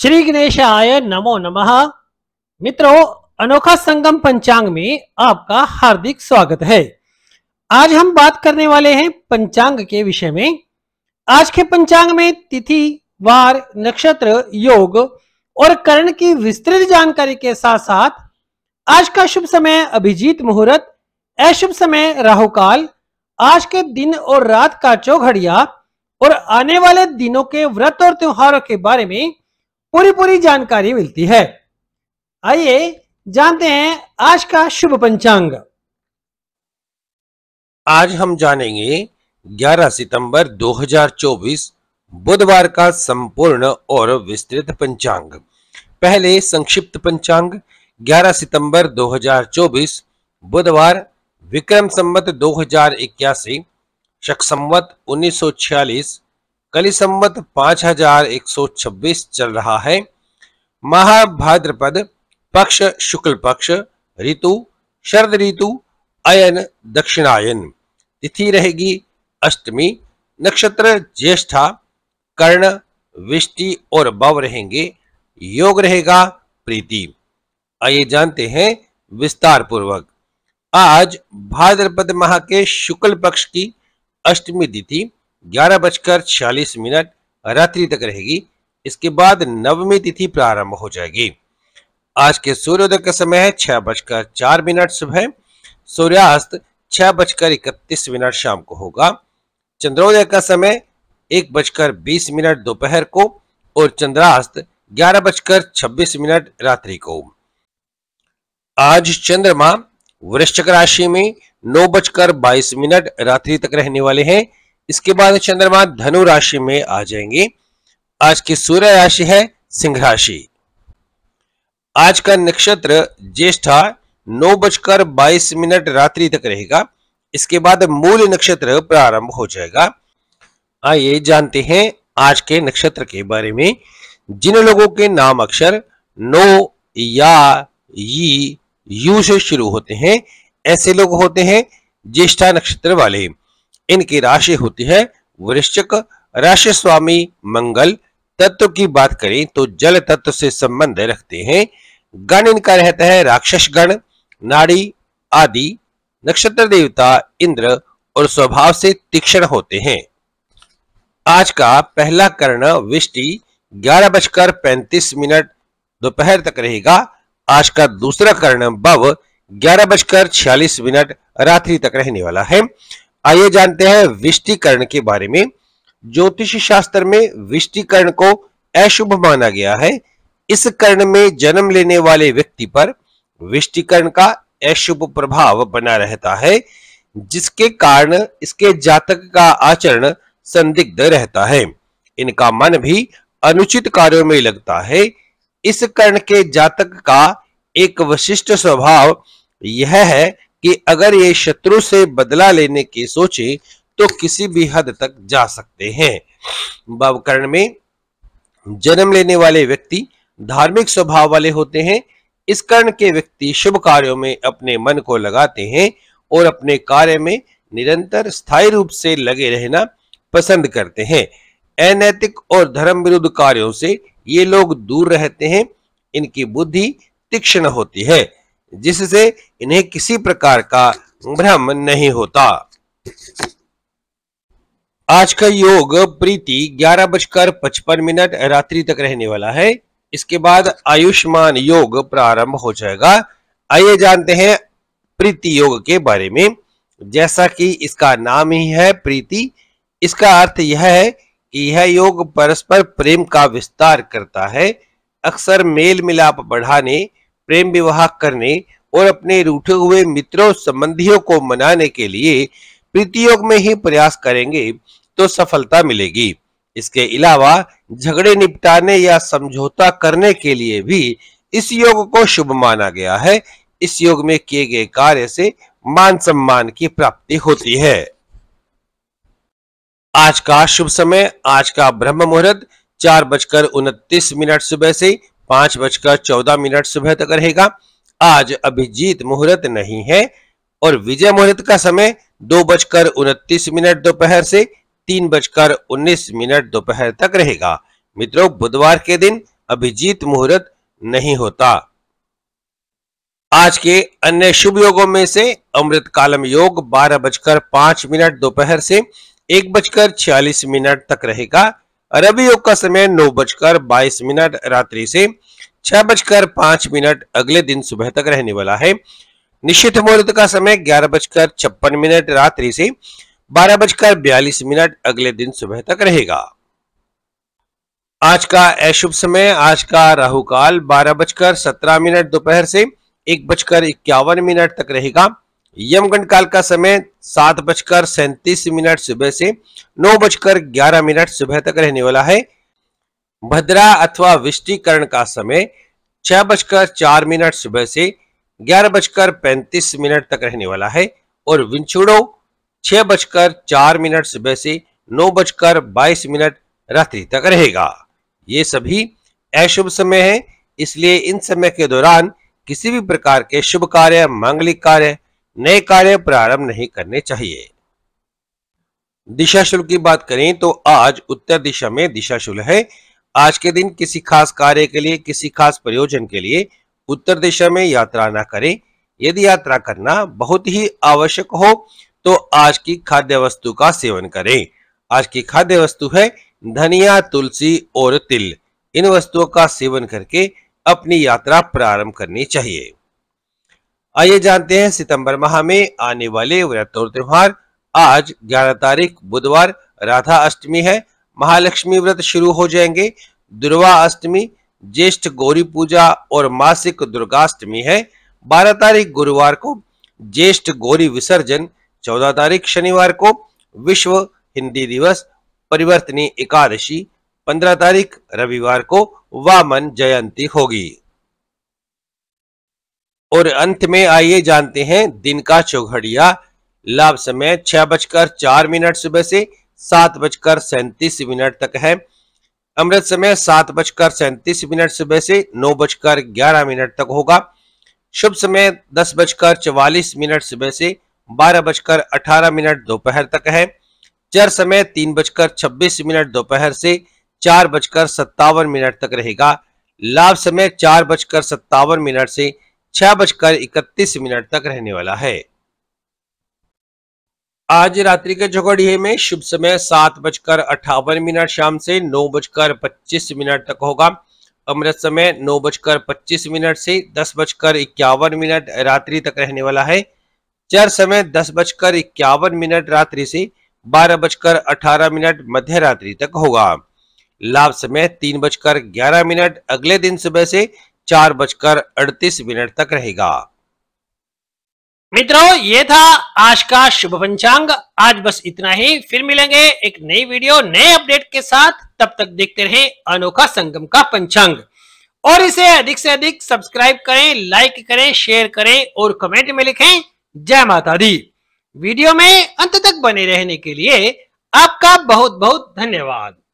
श्री गणेश आय नमो नमः मित्रों अनोखा संगम पंचांग में आपका हार्दिक स्वागत है आज हम बात करने वाले हैं पंचांग के विषय में आज के पंचांग में तिथि वार नक्षत्र योग और करण की विस्तृत जानकारी के साथ साथ आज का शुभ समय अभिजीत मुहूर्त अशुभ समय राहुकाल आज के दिन और रात का चौघड़िया और आने वाले दिनों के व्रत और त्योहारों के बारे में पूरी पूरी जानकारी मिलती है आइए जानते हैं आज का शुभ पंचांग आज हम जानेंगे 11 सितंबर 2024 बुधवार का संपूर्ण और विस्तृत पंचांग पहले संक्षिप्त पंचांग 11 सितंबर 2024 बुधवार विक्रम संवत दो हजार इक्यासी शक संवत उन्नीस कली सौ 5126 चल रहा है महाभाद्रपद पक्ष शुक्ल पक्ष ऋतु शरद ऋतु अयन दक्षिणायन तिथि रहेगी अष्टमी नक्षत्र ज्येष्ठा कर्ण विष्टि और बव रहेंगे योग रहेगा प्रीति आइए जानते हैं विस्तार पूर्वक आज भाद्रपद माह के शुक्ल पक्ष की अष्टमी तिथि ग्यारह बजकर छियालीस मिनट रात्रि तक रहेगी इसके बाद नवमी तिथि प्रारंभ हो जाएगी आज के सूर्योदय का समय है छह बजकर चार मिनट सुबह सूर्यास्त छह बजकर इकतीस मिनट शाम को होगा चंद्रोदय का समय एक बजकर बीस मिनट दोपहर को और चंद्रास्त ग्यारह बजकर छब्बीस मिनट रात्रि को आज चंद्रमा वृश्चिक राशि में नौ बजकर बाईस मिनट रात्रि तक रहने वाले हैं इसके बाद चंद्रमा धनु राशि में आ जाएंगे आज की सूर्य राशि है सिंह राशि आज का नक्षत्र ज्येष्ठा नौ बजकर बाईस मिनट रात्रि तक रहेगा इसके बाद मूल नक्षत्र प्रारंभ हो जाएगा आइए जानते हैं आज के नक्षत्र के बारे में जिन लोगों के नाम अक्षर नो या यी यू से शुरू होते हैं ऐसे लोग होते हैं ज्येष्ठा नक्षत्र वाले इनकी राशि होती है वृश्चिक राशि स्वामी मंगल तत्व की बात करें तो जल तत्व से संबंध रखते हैं गण इनका रहता है राक्षस गण नाड़ी आदि नक्षत्र देवता इंद्र और स्वभाव से तीक्ष्ण होते हैं आज का पहला कर्ण विष्टि ग्यारह बजकर पैंतीस मिनट दोपहर तक रहेगा आज का दूसरा कर्ण बव ग्यारह बजकर छियालीस मिनट रात्रि तक रहने वाला है आइए जानते हैं विष्टिकरण के बारे में ज्योतिष शास्त्र में विष्टिकरण को अशुभ माना गया है इस कर्ण में जन्म लेने वाले व्यक्ति पर विष्टिकरण का अशुभ प्रभाव बना रहता है जिसके कारण इसके जातक का आचरण संदिग्ध रहता है इनका मन भी अनुचित कार्यों में लगता है इस कर्ण के जातक का एक विशिष्ट स्वभाव यह है कि अगर ये शत्रु से बदला लेने की सोचे तो किसी भी हद तक जा सकते हैं भावकरण में जन्म लेने वाले व्यक्ति धार्मिक स्वभाव वाले होते हैं इस कर्ण के व्यक्ति शुभ कार्यों में अपने मन को लगाते हैं और अपने कार्य में निरंतर स्थायी रूप से लगे रहना पसंद करते हैं अनैतिक और धर्म विरुद्ध कार्यों से ये लोग दूर रहते हैं इनकी बुद्धि तीक्ष्ण होती है जिससे इन्हें किसी प्रकार का भ्रम नहीं होता आज का योग प्रीति ग्यारह बजकर पचपन मिनट रात्रि तक रहने वाला है इसके बाद आयुष्मान योग प्रारंभ हो जाएगा आइए जानते हैं प्रीति योग के बारे में जैसा कि इसका नाम ही है प्रीति इसका अर्थ यह है कि यह योग परस्पर प्रेम का विस्तार करता है अक्सर मेल मिलाप बढ़ाने प्रेम विवाह करने और अपने रूठे हुए मित्रों संबंधियों को मनाने के लिए प्रीतियोग में ही प्रयास करेंगे तो सफलता मिलेगी इसके अलावा झगड़े निपटाने या समझौता करने के लिए भी इस योग को शुभ माना गया है इस योग में किए गए कार्य से मान सम्मान की प्राप्ति होती है आज का शुभ समय आज का ब्रह्म मुहूर्त चार बजकर उनतीस मिनट सुबह से पांच बजकर चौदह मिनट सुबह तक रहेगा आज अभिजीत मुहूर्त नहीं है और विजय मुहूर्त का समय दो बजकर उनतीस मिनट दोपहर से तीन बजकर उन्नीस मिनट दोपहर तक रहेगा मित्रों बुधवार के दिन अभिजीत मुहूर्त नहीं होता आज के अन्य शुभ योगों में से अमृत कालम योग बारह बजकर पांच मिनट दोपहर से एक बजकर छियालीस मिनट तक रहेगा रवि योग का समय नौ बजकर बाईस मिनट रात्रि से छह बजकर पांच मिनट अगले दिन सुबह तक रहने वाला है निश्चित मुहूर्त का समय ग्यारह बजकर छप्पन मिनट रात्रि से बारह बजकर बयालीस मिनट अगले दिन सुबह तक रहेगा आज का अशुभ समय आज का राहुकाल बारह बजकर सत्रह मिनट दोपहर से एक बजकर इक्यावन मिनट तक रहेगा यमगंड काल का समय सात बजकर सैंतीस मिनट सुबह से नौ बजकर ग्यारह मिनट सुबह तक रहने वाला है भद्रा अथवा विष्टिकरण का समय छह बजकर चार मिनट सुबह से ग्यारह बजकर पैंतीस मिनट तक रहने वाला है और विंछुड़ो छह बजकर चार मिनट सुबह से नौ बजकर बाईस मिनट रात्रि तक रहेगा ये सभी अशुभ समय है इसलिए इन समय के दौरान किसी भी प्रकार के शुभ कार्य मांगलिक कार्य नए कार्य प्रारंभ नहीं करने चाहिए दिशा शुल्क की बात करें तो आज उत्तर दिशा में दिशा शुल्क है आज के दिन किसी खास कार्य के लिए किसी खास प्रयोजन के लिए उत्तर दिशा में यात्रा ना करें यदि यात्रा करना बहुत ही आवश्यक हो तो आज की खाद्य वस्तु का सेवन करें आज की खाद्य वस्तु है धनिया तुलसी और तिल इन वस्तुओं का सेवन करके अपनी यात्रा प्रारंभ करनी चाहिए आइए जानते हैं सितंबर माह में आने वाले व्रत और त्योहार आज 11 तारीख बुधवार राधा अष्टमी है महालक्ष्मी व्रत शुरू हो जाएंगे दुर्वा अष्टमी ज्येष्ठ गौरी पूजा और मासिक दुर्गाष्टमी है 12 तारीख गुरुवार को ज्येष्ठ गौरी विसर्जन 14 तारीख शनिवार को विश्व हिंदी दिवस परिवर्तनी एकादशी 15 तारीख रविवार को वामन जयंती होगी और अंत में आइए जानते हैं दिन का चौघड़िया लाभ समय छह बजकर चार मिनट सुबह से सात बजकर सैंतीस मिनट तक है अमृत समय सात बजकर सैंतीस मिनट सुबह से नौ बजकर ग्यारह मिनट तक होगा शुभ समय दस बजकर चवालीस मिनट सुबह से बारह बजकर अठारह मिनट दोपहर तक है चर समय तीन बजकर छब्बीस मिनट दोपहर से चार बजकर सत्तावन मिनट तक रहेगा लाभ समय चार बजकर सत्तावन मिनट से छह बजकर इकतीस मिनट तक रहने वाला है आज रात्रि के झगड़िए में शुभ समय सात बजकर अट्ठावन मिनट शाम से नौ बजकर पच्चीस मिनट तक होगा अमृत समय नौ बजकर पच्चीस मिनट से दस बजकर इक्यावन मिनट रात्रि तक रहने वाला है चर समय दस बजकर इक्यावन मिनट रात्रि से बारह बजकर अठारह मिनट मध्य रात्रि तक होगा लाभ समय तीन बजकर ग्यारह मिनट अगले दिन सुबह से चार बजकर अड़तीस मिनट तक रहेगा मित्रों ये था आज का शुभ पंचांग आज बस इतना ही फिर मिलेंगे एक नई वीडियो नए अपडेट के साथ तब तक देखते रहे अनोखा संगम का पंचांग और इसे अधिक से अधिक सब्सक्राइब करें लाइक करें शेयर करें और कमेंट में लिखें जय माता दी वीडियो में अंत तक बने रहने के लिए आपका बहुत बहुत धन्यवाद